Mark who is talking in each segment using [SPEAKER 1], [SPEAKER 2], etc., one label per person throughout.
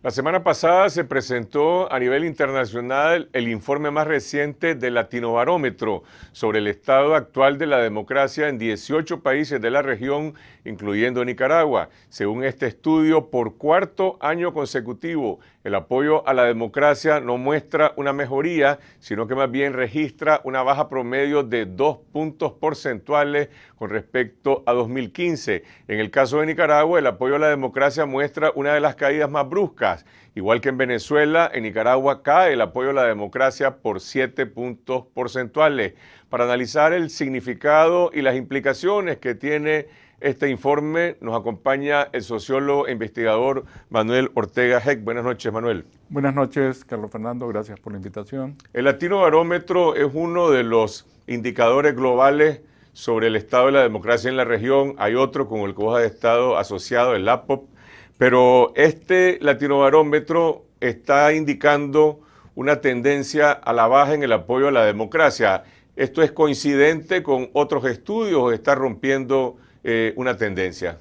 [SPEAKER 1] La semana pasada se presentó a nivel internacional el informe más reciente del Latinobarómetro sobre el estado actual de la democracia en 18 países de la región, incluyendo Nicaragua. Según este estudio, por cuarto año consecutivo, el apoyo a la democracia no muestra una mejoría, sino que más bien registra una baja promedio de dos puntos porcentuales con respecto a 2015. En el caso de Nicaragua, el apoyo a la democracia muestra una de las caídas más bruscas. Igual que en Venezuela, en Nicaragua cae el apoyo a la democracia por siete puntos porcentuales. Para analizar el significado y las implicaciones que tiene este informe nos acompaña el sociólogo e investigador Manuel Ortega Heck. Buenas noches, Manuel.
[SPEAKER 2] Buenas noches, Carlos Fernando. Gracias por la invitación.
[SPEAKER 1] El Latino Barómetro es uno de los indicadores globales sobre el estado de la democracia en la región. Hay otro con el que de Estado asociado, el APOP. Pero este Latino Barómetro está indicando una tendencia a la baja en el apoyo a la democracia. ¿Esto es coincidente con otros estudios o está rompiendo
[SPEAKER 2] eh, una tendencia?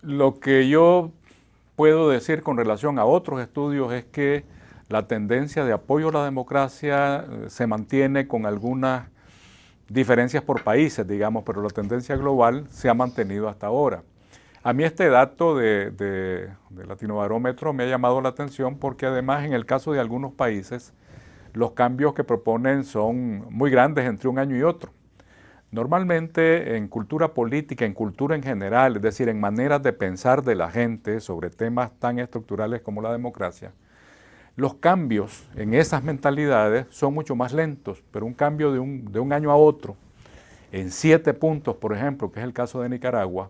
[SPEAKER 2] Lo que yo puedo decir con relación a otros estudios es que la tendencia de apoyo a la democracia eh, se mantiene con algunas diferencias por países, digamos, pero la tendencia global se ha mantenido hasta ahora. A mí este dato de, Latino de, Latinobarómetro me ha llamado la atención porque además en el caso de algunos países los cambios que proponen son muy grandes entre un año y otro. Normalmente en cultura política, en cultura en general, es decir, en maneras de pensar de la gente sobre temas tan estructurales como la democracia, los cambios en esas mentalidades son mucho más lentos, pero un cambio de un, de un año a otro, en siete puntos, por ejemplo, que es el caso de Nicaragua,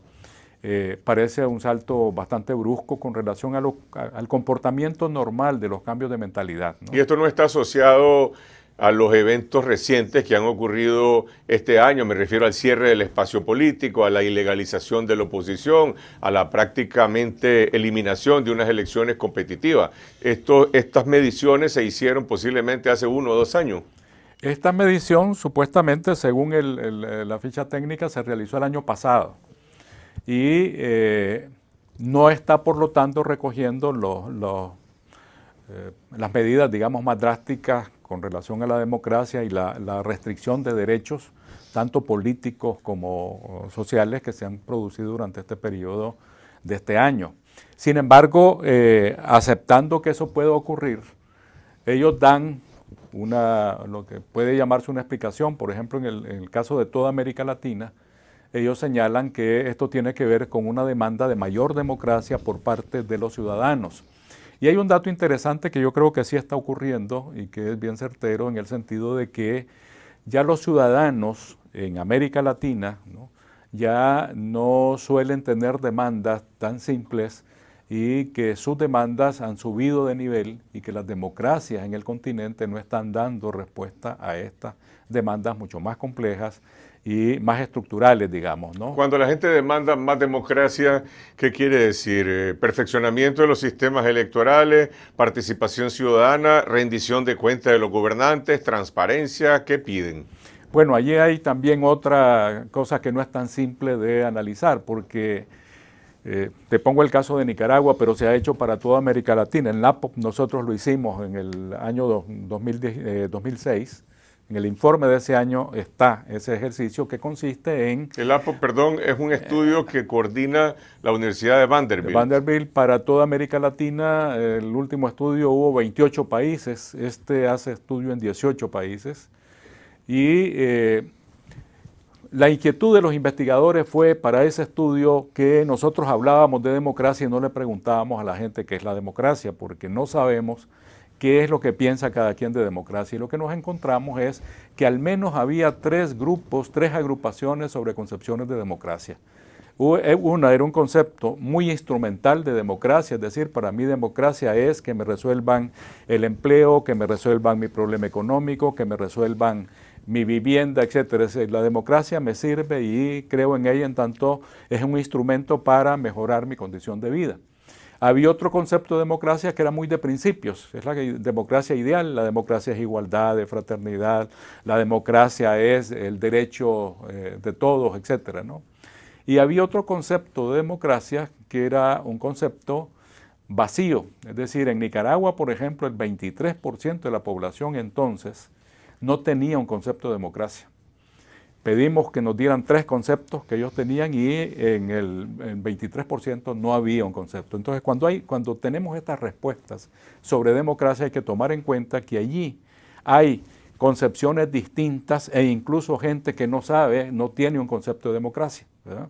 [SPEAKER 2] eh, parece un salto bastante brusco con relación a al comportamiento normal de los cambios de mentalidad.
[SPEAKER 1] Y esto no está asociado a los eventos recientes que han ocurrido este año. Me refiero al cierre del espacio político, a la ilegalización de la oposición, a la prácticamente eliminación de unas elecciones competitivas. estas mediciones se hicieron posiblemente hace uno o dos años.
[SPEAKER 2] Esta medición, supuestamente, según eh, la ficha técnica, se realizó el año pasado. Y eh, no está, por lo tanto, recogiendo eh, las medidas, digamos, más drásticas con relación a la democracia y la, restricción de derechos, tanto políticos como sociales, que se han producido durante este periodo de este año. Sin embargo, eh, aceptando que eso puede ocurrir, ellos dan una, lo que puede llamarse una explicación, por ejemplo, en el, caso de toda América Latina, ellos señalan que esto tiene que ver con una demanda de mayor democracia por parte de los ciudadanos. Y hay un dato interesante que yo creo que sí está ocurriendo y que es bien certero en el sentido de que ya los ciudadanos en América Latina ya no suelen tener demandas tan simples y que sus demandas han subido de nivel y que las democracias en el continente no están dando respuesta a estas demandas mucho más complejas y más estructurales, digamos. ¿no? Cuando la gente
[SPEAKER 1] demanda más democracia, ¿qué quiere decir? Eh, perfeccionamiento de los sistemas electorales, participación ciudadana, rendición de cuentas de los gobernantes, transparencia,
[SPEAKER 2] ¿qué piden? Bueno, allí hay también otra cosa que no es tan simple de analizar, porque eh, te pongo el caso de Nicaragua, pero se ha hecho para toda América Latina. En POC nosotros lo hicimos en el año 2006 en el informe de ese año está ese ejercicio que consiste en... El APO, perdón, es un estudio
[SPEAKER 1] eh, que coordina la Universidad de Vanderbilt.
[SPEAKER 2] Vanderbilt para toda América Latina. El último estudio hubo 28 países. Este hace estudio en 18 países. Y eh, la inquietud de los investigadores fue para ese estudio que nosotros hablábamos de democracia y no le preguntábamos a la gente qué es la democracia, porque no sabemos qué es lo que piensa cada quien de democracia. Y lo que nos encontramos es que al menos había tres grupos, tres agrupaciones sobre concepciones de democracia. Eh, una era un concepto muy instrumental de democracia, es decir, para mí democracia es que me resuelvan el empleo, que me resuelvan mi problema económico, que me resuelvan mi vivienda, etcétera. La democracia me sirve y creo en ella en tanto es un instrumento para mejorar mi condición de vida. Había otro concepto de democracia que era muy de principios, es la democracia ideal, la democracia es igualdad, es fraternidad, la democracia es el derecho eh, de todos, etc. Y había otro concepto de democracia que era un concepto vacío, es decir, en Nicaragua, por ejemplo, el 23% de la población entonces no tenía un concepto de democracia pedimos que nos dieran tres conceptos que ellos tenían y en el, 23% no había un concepto. Entonces, cuando, hay, cuando tenemos estas respuestas sobre democracia, hay que tomar en cuenta que allí hay concepciones distintas e incluso gente que no sabe, no tiene un concepto de democracia. ¿verdad?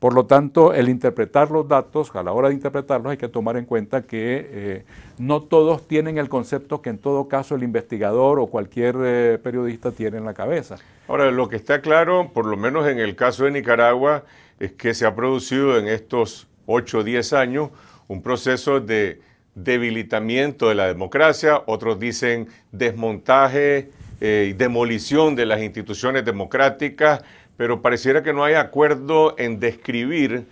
[SPEAKER 2] Por lo tanto, el interpretar los datos, a la hora de interpretarlos hay que tomar en cuenta que eh, no todos tienen el concepto que en todo caso el investigador o cualquier eh, periodista tiene en la cabeza.
[SPEAKER 1] Ahora, lo que está claro, por lo menos en el caso de Nicaragua, es que se ha producido en estos 8 o 10 años un proceso de debilitamiento de la democracia, otros dicen desmontaje eh, y demolición de las instituciones democráticas, pero pareciera que no hay acuerdo en describir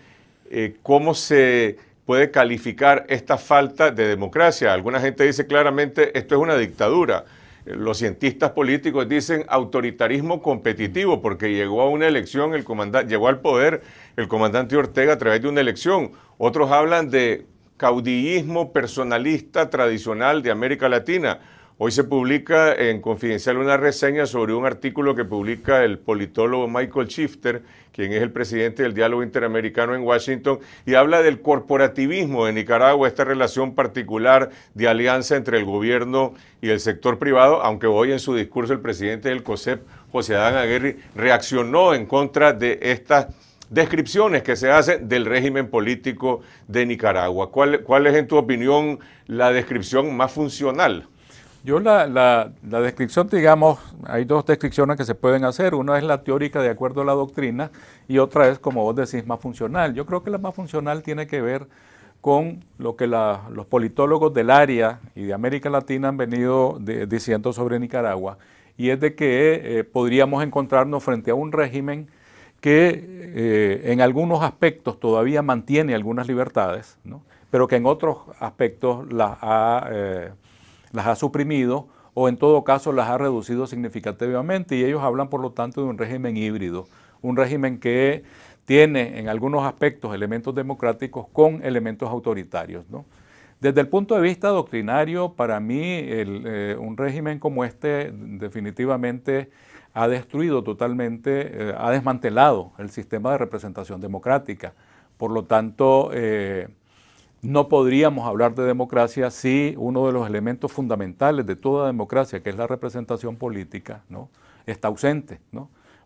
[SPEAKER 1] eh, cómo se puede calificar esta falta de democracia. Alguna gente dice claramente esto es una dictadura. Eh, los cientistas políticos dicen autoritarismo competitivo porque llegó a una elección, el comandante, llegó al poder el comandante Ortega a través de una elección. Otros hablan de caudillismo personalista tradicional de América Latina Hoy se publica en Confidencial una reseña sobre un artículo que publica el politólogo Michael Shifter, quien es el presidente del Diálogo Interamericano en Washington, y habla del corporativismo de Nicaragua, esta relación particular de alianza entre el gobierno y el sector privado, aunque hoy en su discurso el presidente del COSEP, José Adán Aguirre, reaccionó en contra de estas descripciones que se hacen del régimen político de Nicaragua. ¿Cuál, cuál es, en tu opinión,
[SPEAKER 2] la descripción más funcional? Yo la, la, descripción, digamos, hay dos descripciones que se pueden hacer. Una es la teórica de acuerdo a la doctrina y otra es, como vos decís, más funcional. Yo creo que la más funcional tiene que ver con lo que los politólogos del área y de América Latina han venido diciendo sobre Nicaragua, y es de que eh, podríamos encontrarnos frente a un régimen que eh, en algunos aspectos todavía mantiene algunas libertades, ¿no? pero que en otros aspectos las ha... Eh, las ha suprimido o en todo caso las ha reducido significativamente y ellos hablan por lo tanto de un régimen híbrido, un régimen que tiene en algunos aspectos elementos democráticos con elementos autoritarios. Desde el punto de vista doctrinario, para mí eh, un régimen como este definitivamente ha destruido totalmente, eh, ha desmantelado el sistema de representación democrática. Por lo tanto, eh, no podríamos hablar de democracia si uno de los elementos fundamentales de toda democracia, que es la representación política, ¿no? está ausente.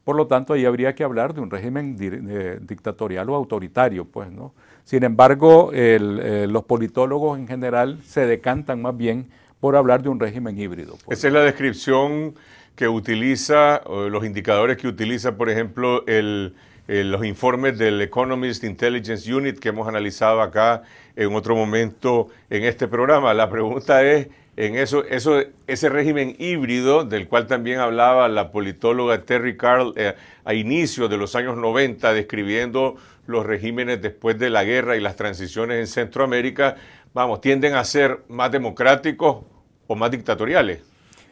[SPEAKER 2] Por lo tanto, ahí habría que hablar de un régimen eh, dictatorial o autoritario. Pues, ¿no? Sin embargo, eh, los politólogos en general se decantan más bien por hablar de un régimen híbrido. Pues. Esa es la descripción que
[SPEAKER 1] utiliza, los indicadores que utiliza, por ejemplo, el eh, los informes del Economist Intelligence Unit que hemos analizado acá en otro momento en este programa. La pregunta es, en eso, eso, ese régimen híbrido del cual también hablaba la politóloga Terry Carl eh, a inicios de los años 90, describiendo los regímenes después de la guerra y las transiciones en Centroamérica, vamos, tienden a ser
[SPEAKER 2] más democráticos o más dictatoriales.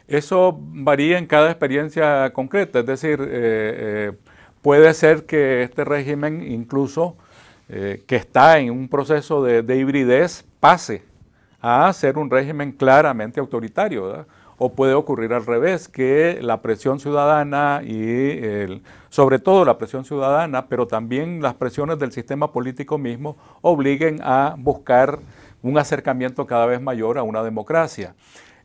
[SPEAKER 2] Eso varía en cada experiencia concreta, es decir, eh, Puede ser que este régimen incluso, eh, que está en un proceso de, hibridez, pase a ser un régimen claramente autoritario. O puede ocurrir al revés, que la presión ciudadana y sobre todo la presión ciudadana, pero también las presiones del sistema político mismo, obliguen a buscar un acercamiento cada vez mayor a una democracia.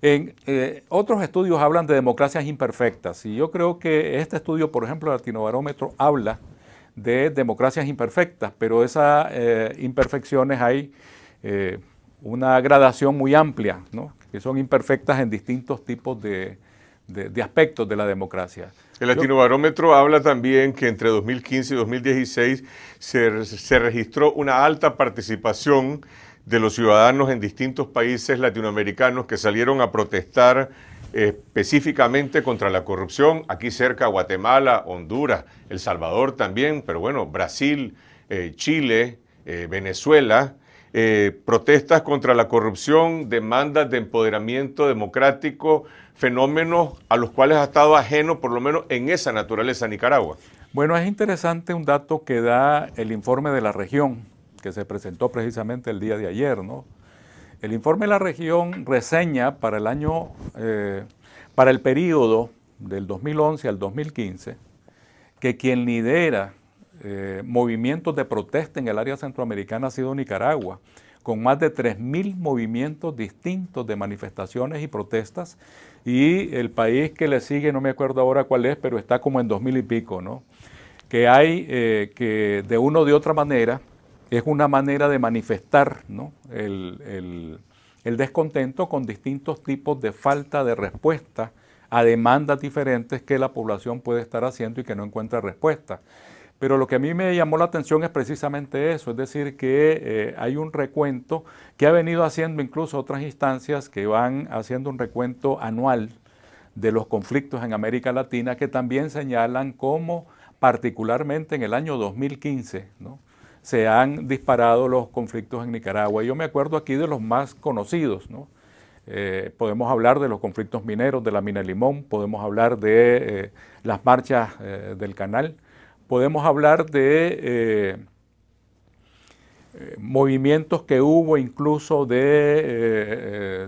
[SPEAKER 2] En, eh, otros estudios hablan de democracias imperfectas y yo creo que este estudio, por ejemplo, el Latinobarómetro, habla de democracias imperfectas, pero esas eh, imperfecciones hay eh, una gradación muy amplia, que son imperfectas en distintos tipos de, aspectos de la democracia.
[SPEAKER 1] El Latinobarómetro habla también que entre 2015 y 2016 se, se registró una alta participación de los ciudadanos en distintos países latinoamericanos que salieron a protestar eh, específicamente contra la corrupción, aquí cerca Guatemala, Honduras, El Salvador también, pero bueno, Brasil, eh, Chile, eh, Venezuela, protestas contra la corrupción, demandas de empoderamiento democrático, fenómenos a los cuales ha estado ajeno, por lo menos en esa naturaleza, Nicaragua.
[SPEAKER 2] Bueno, es interesante un dato que da el informe de la región, que se presentó precisamente el día de ayer. ¿no? El informe de la región reseña para el año, eh, para el periodo del 2011 al 2015, que quien lidera eh, movimientos de protesta en el área centroamericana ha sido Nicaragua, con más de 3.000 movimientos distintos de manifestaciones y protestas, y el país que le sigue, no me acuerdo ahora cuál es, pero está como en 2.000 y pico, ¿no? Que hay eh, que de una o de otra manera es una manera de manifestar el, descontento con distintos tipos de falta de respuesta a demandas diferentes que la población puede estar haciendo y que no encuentra respuesta. Pero lo que a mí me llamó la atención es precisamente eso, es decir, que eh, hay un recuento que ha venido haciendo incluso otras instancias que van haciendo un recuento anual de los conflictos en América Latina que también señalan cómo particularmente en el año 2015, ¿no? se han disparado los conflictos en Nicaragua. Yo me acuerdo aquí de los más conocidos, eh, podemos hablar de los conflictos mineros de la mina Limón, podemos hablar de eh, las marchas eh, del canal, podemos hablar de movimientos que hubo incluso de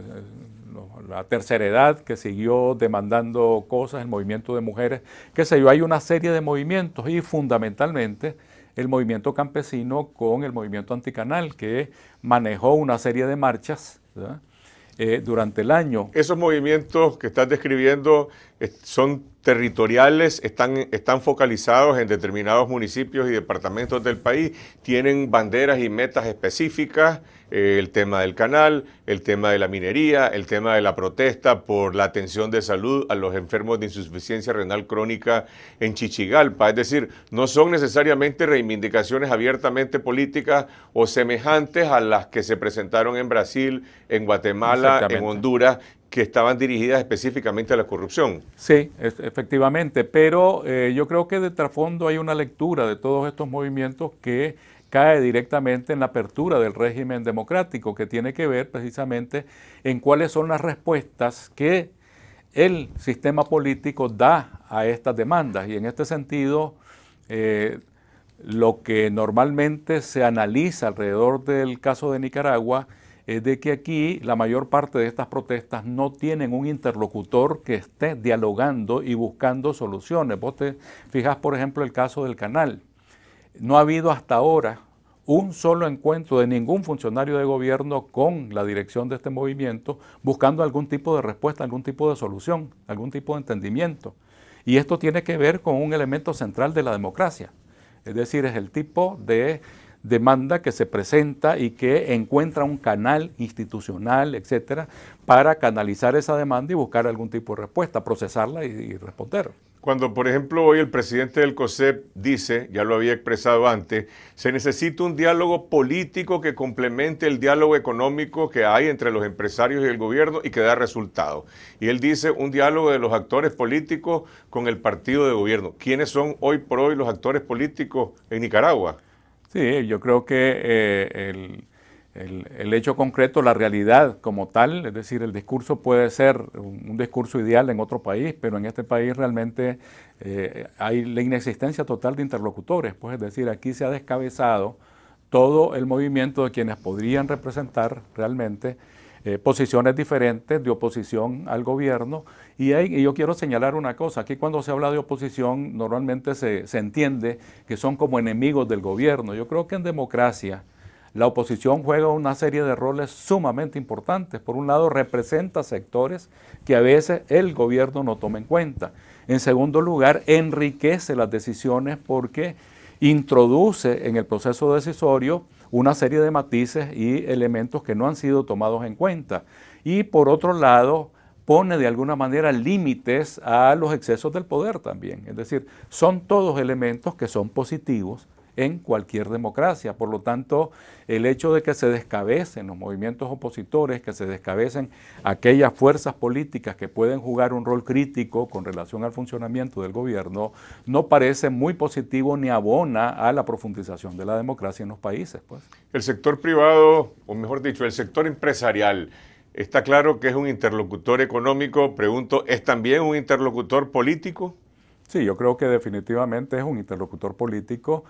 [SPEAKER 2] la tercera edad que siguió demandando cosas, el movimiento de mujeres, qué sé yo, hay una serie de movimientos y fundamentalmente el movimiento campesino con el movimiento anticanal, que manejó una serie de marchas eh, durante el año.
[SPEAKER 1] Esos movimientos que estás describiendo eh, son territoriales, están, están focalizados en determinados municipios y departamentos del país, tienen banderas y metas específicas el tema del canal, el tema de la minería, el tema de la protesta por la atención de salud a los enfermos de insuficiencia renal crónica en Chichigalpa. Es decir, no son necesariamente reivindicaciones abiertamente políticas o semejantes a las que se presentaron en Brasil, en Guatemala, en Honduras que estaban dirigidas específicamente a la corrupción.
[SPEAKER 2] Sí, efectivamente, pero eh, yo creo que de trasfondo hay una lectura de todos estos movimientos que cae directamente en la apertura del régimen democrático, que tiene que ver precisamente en cuáles son las respuestas que el sistema político da a estas demandas. Y en este sentido, eh, lo que normalmente se analiza alrededor del caso de Nicaragua es de que aquí la mayor parte de estas protestas no tienen un interlocutor que esté dialogando y buscando soluciones. Vos te fijas, por ejemplo, el caso del canal. No ha habido hasta ahora un solo encuentro de ningún funcionario de gobierno con la dirección de este movimiento buscando algún tipo de respuesta, algún tipo de solución, algún tipo de entendimiento. Y esto tiene que ver con un elemento central de la democracia, es decir, es el tipo de demanda que se presenta y que encuentra un canal institucional, etcétera, para canalizar esa demanda y buscar algún tipo de respuesta, procesarla y, responder.
[SPEAKER 1] Cuando, por ejemplo, hoy el presidente del COSEP dice, ya lo había expresado antes, se necesita un diálogo político que complemente el diálogo económico que hay entre los empresarios y el gobierno y que da resultados. Y él dice un diálogo de los actores políticos con el partido de gobierno. ¿Quiénes son hoy por hoy los actores políticos en Nicaragua?
[SPEAKER 2] Sí, yo creo que eh, el el, hecho concreto, la realidad como tal, es decir, el discurso puede ser un, discurso ideal en otro país, pero en este país realmente eh, hay la inexistencia total de interlocutores, pues es decir, aquí se ha descabezado todo el movimiento de quienes podrían representar realmente eh, posiciones diferentes de oposición al gobierno. Y, yo quiero señalar una cosa, aquí cuando se habla de oposición normalmente se, se entiende que son como enemigos del gobierno. Yo creo que en democracia la oposición juega una serie de roles sumamente importantes. Por un lado, representa sectores que a veces el gobierno no toma en cuenta. En segundo lugar, enriquece las decisiones porque introduce en el proceso decisorio una serie de matices y elementos que no han sido tomados en cuenta. Y por otro lado, pone de alguna manera límites a los excesos del poder también. Es decir, son todos elementos que son positivos, en cualquier democracia. Por lo tanto, el hecho de que se descabecen los movimientos opositores, que se descabecen aquellas fuerzas políticas que pueden jugar un rol crítico con relación al funcionamiento del gobierno, no parece muy positivo ni abona a la profundización de la democracia en los países. Pues.
[SPEAKER 1] El sector privado, o mejor dicho, el sector empresarial, está claro que es un interlocutor económico, pregunto, ¿es también un interlocutor político?
[SPEAKER 2] Sí, yo creo que definitivamente es un interlocutor político.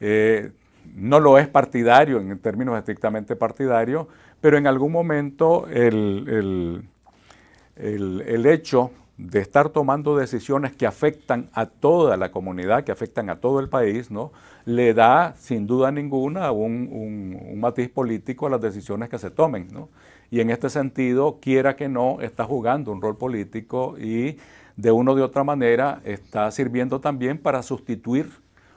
[SPEAKER 2] Eh, no lo es partidario en términos estrictamente partidarios, pero en algún momento el, hecho de estar tomando decisiones que afectan a toda la comunidad, que afectan a todo el país, ¿no? le da sin duda ninguna un, matiz político a las decisiones que se tomen. Y en este sentido, quiera que no, está jugando un rol político y de una o de otra manera está sirviendo también para sustituir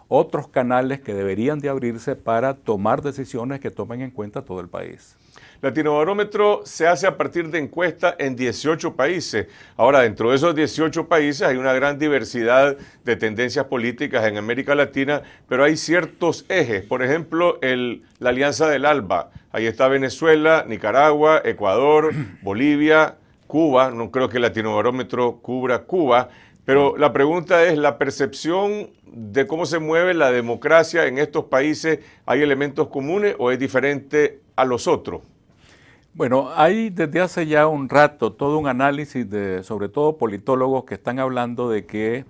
[SPEAKER 2] otros canales que deberían de abrirse para tomar decisiones que tomen en cuenta todo el país. Latinobarómetro se hace a
[SPEAKER 1] partir de encuestas en 18 países. Ahora, dentro de esos 18 países hay una gran diversidad de tendencias políticas en América Latina, pero hay ciertos ejes. Por ejemplo, la Alianza del ALBA. Ahí está Venezuela, Nicaragua, Ecuador, Bolivia, Cuba. No creo que el Latinobarómetro cubra Cuba. Pero la pregunta es, la percepción de cómo se mueve la democracia en estos países, ¿hay elementos
[SPEAKER 2] comunes o es
[SPEAKER 1] diferente a
[SPEAKER 2] los otros? Bueno, hay desde hace ya un rato todo un análisis de, sobre todo politólogos, que están hablando de que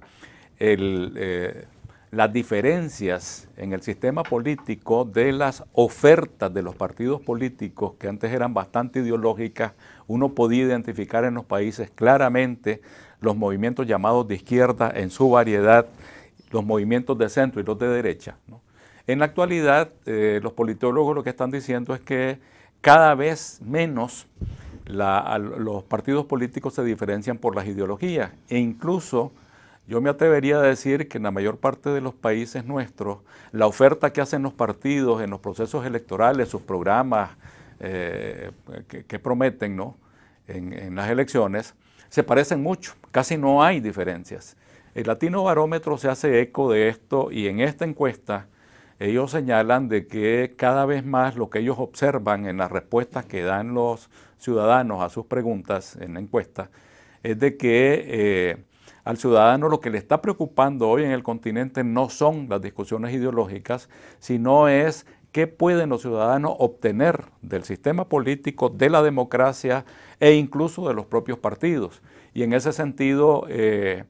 [SPEAKER 2] eh, las diferencias en el sistema político de las ofertas de los partidos políticos, que antes eran bastante ideológicas, uno podía identificar en los países claramente los movimientos llamados de izquierda en su variedad, los movimientos de centro y los de derecha. En la actualidad, eh, los politólogos lo que están diciendo es que cada vez menos los partidos políticos se diferencian por las ideologías e incluso yo me atrevería a decir que en la mayor parte de los países nuestros, la oferta que hacen los partidos en los procesos electorales, sus programas eh, que, prometen ¿no? en las elecciones, se parecen mucho, casi no hay diferencias. El Latino Barómetro se hace eco de esto y en esta encuesta ellos señalan de que cada vez más lo que ellos observan en las respuestas que dan los ciudadanos a sus preguntas en la encuesta es de que eh, al ciudadano lo que le está preocupando hoy en el continente no son las discusiones ideológicas, sino es qué pueden los ciudadanos obtener del sistema político, de la democracia, e incluso de los propios partidos. Y en ese sentido eh,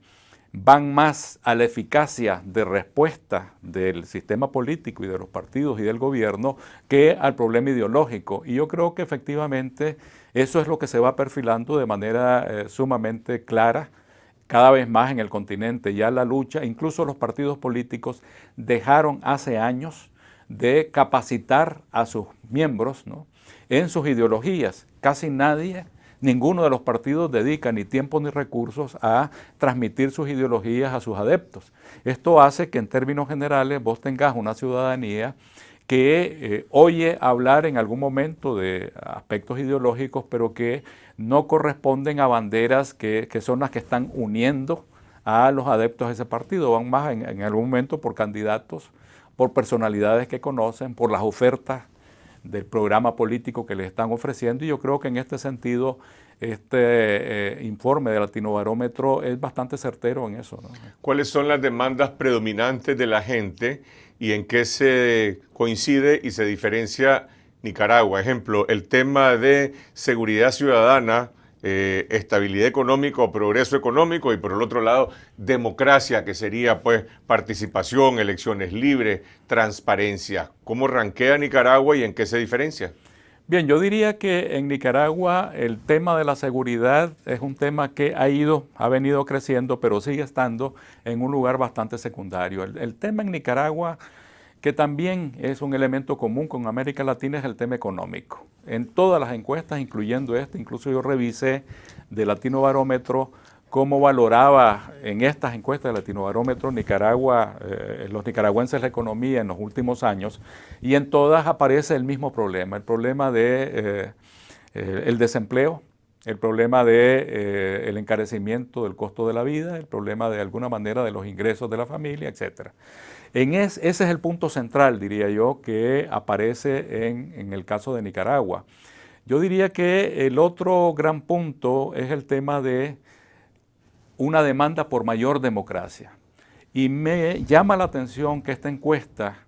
[SPEAKER 2] van más a la eficacia de respuesta del sistema político y de los partidos y del gobierno que al problema ideológico. Y yo creo que efectivamente eso es lo que se va perfilando de manera eh, sumamente clara cada vez más en el continente. Ya la lucha, incluso los partidos políticos dejaron hace años de capacitar a sus miembros en sus ideologías. Casi nadie ninguno de los partidos dedica ni tiempo ni recursos a transmitir sus ideologías a sus adeptos. Esto hace que en términos generales vos tengas una ciudadanía que eh, oye hablar en algún momento de aspectos ideológicos, pero que no corresponden a banderas que, son las que están uniendo a los adeptos de ese partido, van más en, en algún momento por candidatos, por personalidades que conocen, por las ofertas del programa político que les están ofreciendo y yo creo que en este sentido este eh, informe del Latinobarómetro es bastante certero en eso.
[SPEAKER 1] ¿Cuáles son las demandas predominantes de la gente y en qué se coincide y se diferencia Nicaragua? Ejemplo, el tema de seguridad ciudadana eh, estabilidad económica o progreso económico y por el otro lado democracia, que sería pues participación, elecciones libres, transparencia. ¿Cómo ranquea Nicaragua y en qué se diferencia?
[SPEAKER 2] Bien, yo diría que en Nicaragua el tema de la seguridad es un tema que ha ido, ha venido creciendo, pero sigue estando en un lugar bastante secundario. el tema en Nicaragua que también es un elemento común con América Latina, es el tema económico. En todas las encuestas, incluyendo esta, incluso yo revisé de Latino Barómetro cómo valoraba en estas encuestas de Latino Barómetro Nicaragua, eh, los nicaragüenses la economía en los últimos años, y en todas aparece el mismo problema, el problema de eh, eh, el desempleo, el problema del de, eh, el encarecimiento del costo de la vida, el problema de alguna manera de los ingresos de la familia, etc. ese es el punto central, diría yo, que aparece en, en el caso de Nicaragua. Yo diría que el otro gran punto es el tema de una demanda por mayor democracia. Y me llama la atención que esta encuesta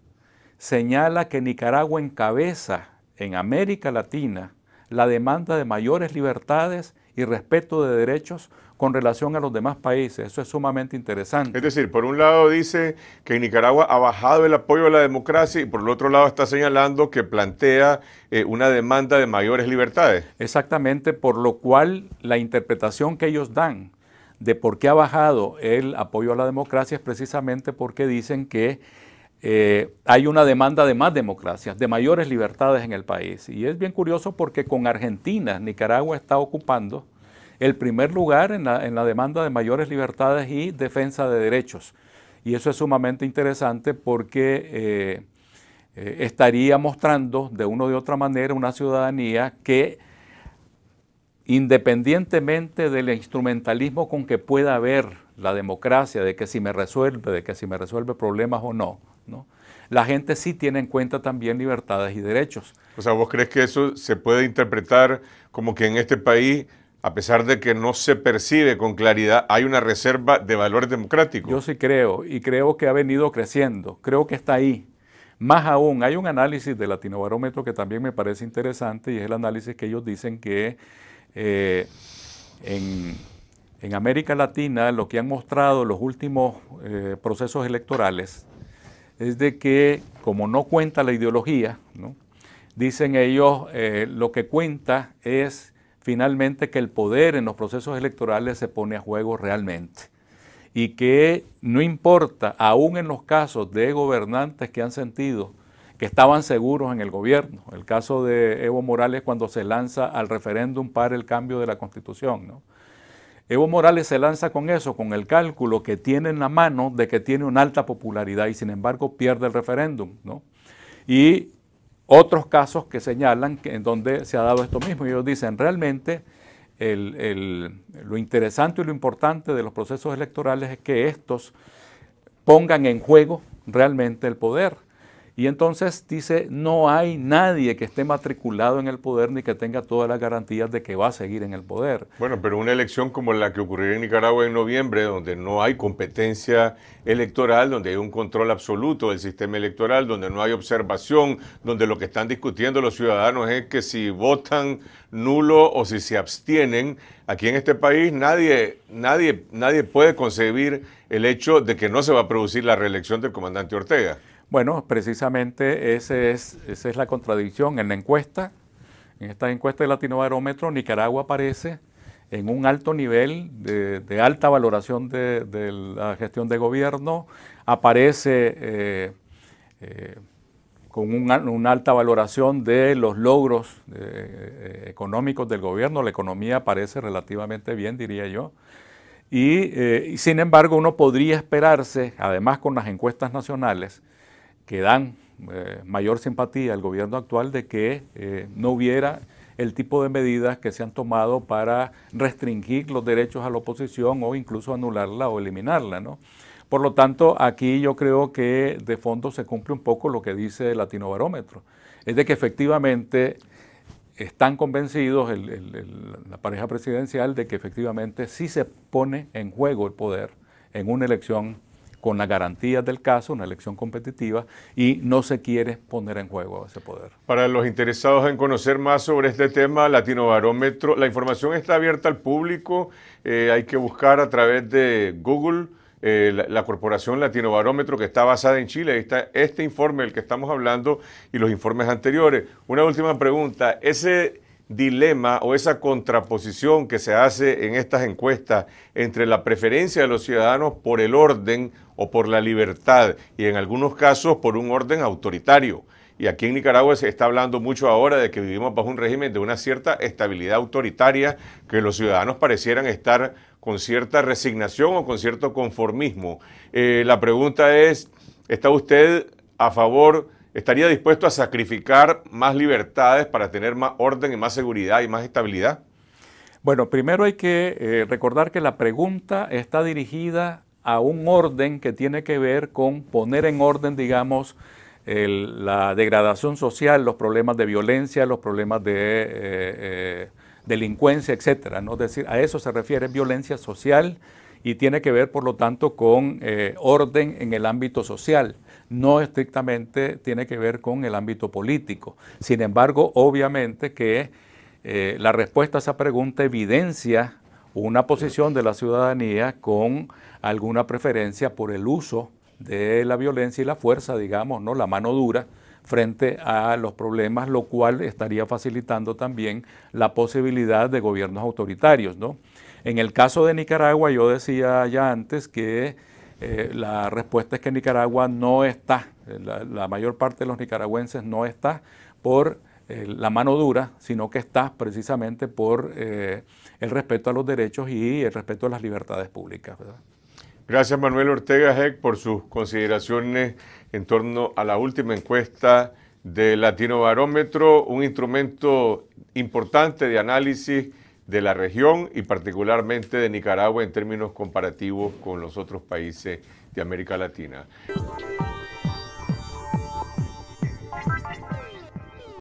[SPEAKER 2] señala que Nicaragua encabeza en América Latina, la demanda de mayores libertades y respeto de derechos con relación a los demás países. Eso es sumamente interesante. Es decir, por un lado dice que Nicaragua ha bajado el apoyo a la democracia y por el otro lado
[SPEAKER 1] está señalando que plantea eh, una demanda de mayores libertades. Exactamente, por
[SPEAKER 2] lo cual la interpretación que ellos dan de por qué ha bajado el apoyo a la democracia es precisamente porque dicen que eh, hay una demanda de más democracia, de mayores libertades en el país. Y es bien curioso porque con Argentina, Nicaragua está ocupando el primer lugar en la, demanda de mayores libertades y defensa de derechos. Y eso es sumamente interesante porque eh, eh, estaría mostrando de una u otra manera una ciudadanía que independientemente del instrumentalismo con que pueda haber la democracia, de que si me resuelve, de que si me resuelve problemas o no, la gente sí tiene en cuenta también libertades y derechos. O sea, ¿vos crees que eso se puede interpretar como que en este
[SPEAKER 1] país, a pesar de que no se percibe con claridad, hay una reserva de valores democráticos?
[SPEAKER 2] Yo sí creo, y creo que ha venido creciendo, creo que está ahí. Más aún, hay un análisis de Latino Barómetro que también me parece interesante y es el análisis que ellos dicen que eh, en, América Latina lo que han mostrado los últimos eh, procesos electorales es de que como no cuenta la ideología, dicen ellos eh, lo que cuenta es finalmente que el poder en los procesos electorales se pone a juego realmente y que no importa, aún en los casos de gobernantes que han sentido que estaban seguros en el gobierno, el caso de Evo Morales cuando se lanza al referéndum para el cambio de la constitución, ¿no? Evo Morales se lanza con eso, con el cálculo que tiene en la mano de que tiene una alta popularidad y sin embargo pierde el referéndum. Y otros casos que señalan en donde se ha dado esto mismo. Ellos dicen, realmente lo interesante y lo importante de los procesos electorales es que estos pongan en juego realmente el poder. Y entonces dice, no hay nadie que esté matriculado en el poder ni que tenga todas las garantías de que va a seguir en el
[SPEAKER 1] poder. Bueno, pero una elección como la que ocurrió en Nicaragua en noviembre, donde no hay competencia electoral, donde hay un control absoluto del sistema electoral, donde no hay observación, donde lo que están discutiendo los ciudadanos es que si votan nulo o si se abstienen, aquí en este país nadie, nadie, nadie puede concebir el
[SPEAKER 2] hecho de que no se va a producir la reelección del comandante Ortega. Bueno, precisamente esa es la contradicción. En la encuesta, en esta encuesta de Barómetro, Nicaragua aparece en un alto nivel de, alta valoración de, la gestión de gobierno, aparece eh, eh, con un, una alta valoración de los logros eh, económicos del gobierno, la economía aparece relativamente bien, diría yo. y sin embargo, uno podría esperarse, además con las encuestas nacionales, que dan eh, mayor simpatía al gobierno actual de que eh, no hubiera el tipo de medidas que se han tomado para restringir los derechos a la oposición o incluso anularla o eliminarla, ¿no? Por lo tanto, aquí yo creo que de fondo se cumple un poco lo que dice el Latino Barómetro, es de que efectivamente están convencidos la pareja presidencial de que efectivamente sí se pone en juego el poder en una elección con las garantías del caso, una elección competitiva, y no se quiere poner en juego ese poder.
[SPEAKER 1] Para los interesados en conocer más sobre este tema, Latino Barómetro, la información está abierta al público, eh, hay que buscar a través de Google. Eh, la, corporación Latino Barómetro que está basada en Chile. Ahí está este informe del que estamos hablando y los informes anteriores. Una última pregunta. Ese dilema o esa contraposición que se hace en estas encuestas entre la preferencia de los ciudadanos por el orden o por la libertad y en algunos casos por un orden autoritario. Y aquí en Nicaragua se está hablando mucho ahora de que vivimos bajo un régimen de una cierta estabilidad autoritaria, que los ciudadanos parecieran estar con cierta resignación o con cierto conformismo. Eh, la pregunta es, ¿está usted a favor, estaría dispuesto a sacrificar más libertades para tener más orden y más seguridad y más estabilidad?
[SPEAKER 2] Bueno, primero hay que eh, recordar que la pregunta está dirigida a un orden que tiene que ver con poner en orden, digamos, la degradación social, los problemas de violencia, los problemas de eh, eh, delincuencia, etcétera. ¿no? Es decir, a eso se refiere violencia social y tiene que ver, por lo tanto, con eh, orden en el ámbito social. No estrictamente tiene que ver con el ámbito político. Sin embargo, obviamente que la respuesta a esa pregunta evidencia una posición de la ciudadanía con alguna preferencia por el uso de la violencia y la fuerza, digamos, ¿no? la mano dura frente a los problemas, lo cual estaría facilitando también la posibilidad de gobiernos autoritarios. ¿no? En el caso de Nicaragua, yo decía ya antes que eh, la respuesta es que Nicaragua no está, eh, la, mayor parte de los nicaragüenses no está por eh, la mano dura, sino que está precisamente por el respeto a los derechos y el respeto a las libertades públicas. Gracias Manuel
[SPEAKER 1] Ortega Heck por sus consideraciones en torno a la última encuesta de Latino Barómetro, un instrumento importante de análisis de la región y particularmente de Nicaragua en términos comparativos con los otros países de América Latina.